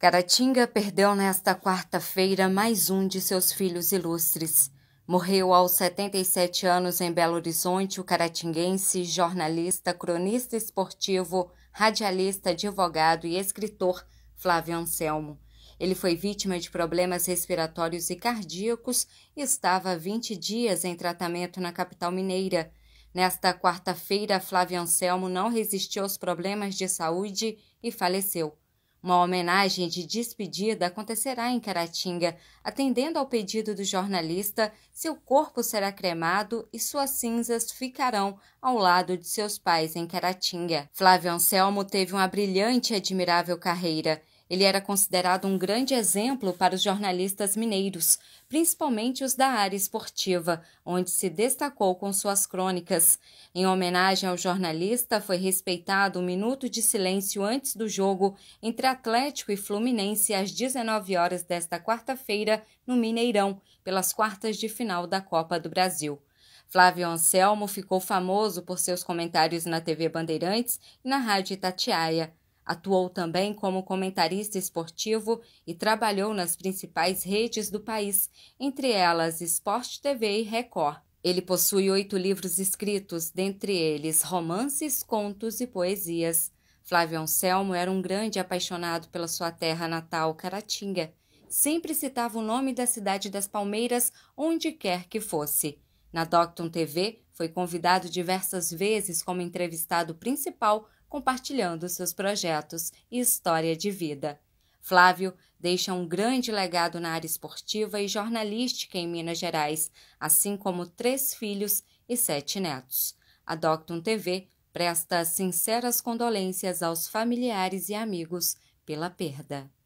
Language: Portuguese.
Caratinga perdeu nesta quarta-feira mais um de seus filhos ilustres. Morreu aos 77 anos em Belo Horizonte o caratinguense, jornalista, cronista esportivo, radialista, advogado e escritor Flávio Anselmo. Ele foi vítima de problemas respiratórios e cardíacos e estava 20 dias em tratamento na capital mineira. Nesta quarta-feira, Flávio Anselmo não resistiu aos problemas de saúde e faleceu. Uma homenagem de despedida acontecerá em Caratinga, atendendo ao pedido do jornalista. Seu corpo será cremado e suas cinzas ficarão ao lado de seus pais em Caratinga. Flávio Anselmo teve uma brilhante e admirável carreira. Ele era considerado um grande exemplo para os jornalistas mineiros, principalmente os da área esportiva, onde se destacou com suas crônicas. Em homenagem ao jornalista, foi respeitado um minuto de silêncio antes do jogo entre Atlético e Fluminense às 19 horas desta quarta-feira no Mineirão, pelas quartas de final da Copa do Brasil. Flávio Anselmo ficou famoso por seus comentários na TV Bandeirantes e na Rádio Itatiaia. Atuou também como comentarista esportivo e trabalhou nas principais redes do país, entre elas Sport TV e Record. Ele possui oito livros escritos, dentre eles romances, contos e poesias. Flávio Anselmo era um grande apaixonado pela sua terra natal, Caratinga. Sempre citava o nome da cidade das Palmeiras, onde quer que fosse. Na Docton TV, foi convidado diversas vezes como entrevistado principal compartilhando seus projetos e história de vida. Flávio deixa um grande legado na área esportiva e jornalística em Minas Gerais, assim como três filhos e sete netos. A Doctum TV presta sinceras condolências aos familiares e amigos pela perda.